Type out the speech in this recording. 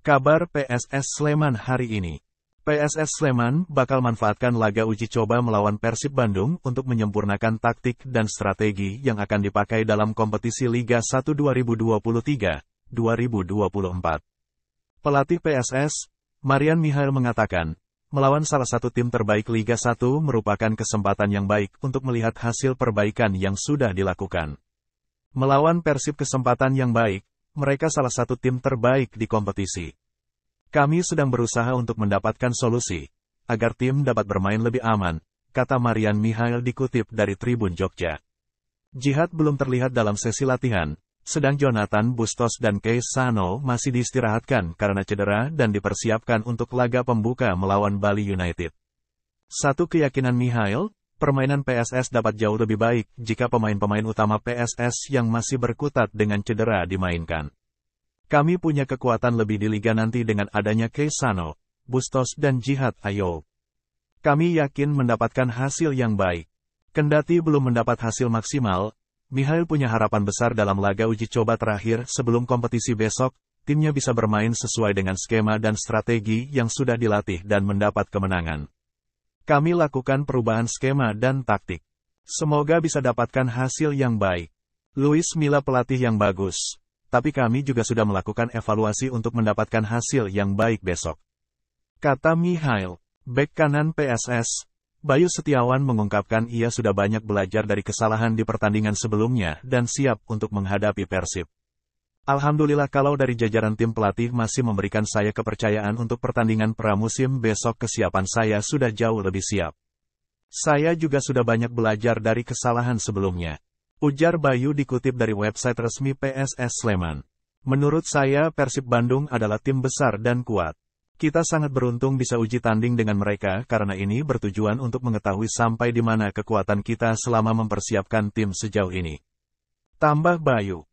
Kabar PSS Sleman hari ini. PSS Sleman bakal manfaatkan laga uji coba melawan Persib Bandung untuk menyempurnakan taktik dan strategi yang akan dipakai dalam kompetisi Liga 1 2023-2024. Pelatih PSS, Marian Mihail mengatakan, melawan salah satu tim terbaik Liga 1 merupakan kesempatan yang baik untuk melihat hasil perbaikan yang sudah dilakukan. Melawan Persib kesempatan yang baik, mereka salah satu tim terbaik di kompetisi. Kami sedang berusaha untuk mendapatkan solusi, agar tim dapat bermain lebih aman, kata Marian Mihail dikutip dari Tribun Jogja. Jihad belum terlihat dalam sesi latihan, sedang Jonathan Bustos dan Kei Sano masih diistirahatkan karena cedera dan dipersiapkan untuk laga pembuka melawan Bali United. Satu keyakinan Mihail, permainan PSS dapat jauh lebih baik jika pemain-pemain utama PSS yang masih berkutat dengan cedera dimainkan. Kami punya kekuatan lebih di liga nanti dengan adanya Keisano, Bustos dan Jihad Ayo. Kami yakin mendapatkan hasil yang baik. Kendati belum mendapat hasil maksimal, Mihail punya harapan besar dalam laga uji coba terakhir sebelum kompetisi besok, timnya bisa bermain sesuai dengan skema dan strategi yang sudah dilatih dan mendapat kemenangan. Kami lakukan perubahan skema dan taktik. Semoga bisa dapatkan hasil yang baik. Luis Mila pelatih yang bagus. Tapi kami juga sudah melakukan evaluasi untuk mendapatkan hasil yang baik besok. Kata Mihail, bek kanan PSS, Bayu Setiawan mengungkapkan ia sudah banyak belajar dari kesalahan di pertandingan sebelumnya dan siap untuk menghadapi Persib. Alhamdulillah kalau dari jajaran tim pelatih masih memberikan saya kepercayaan untuk pertandingan pramusim besok kesiapan saya sudah jauh lebih siap. Saya juga sudah banyak belajar dari kesalahan sebelumnya. Ujar Bayu dikutip dari website resmi PSS Sleman. Menurut saya Persib Bandung adalah tim besar dan kuat. Kita sangat beruntung bisa uji tanding dengan mereka karena ini bertujuan untuk mengetahui sampai di mana kekuatan kita selama mempersiapkan tim sejauh ini. Tambah Bayu.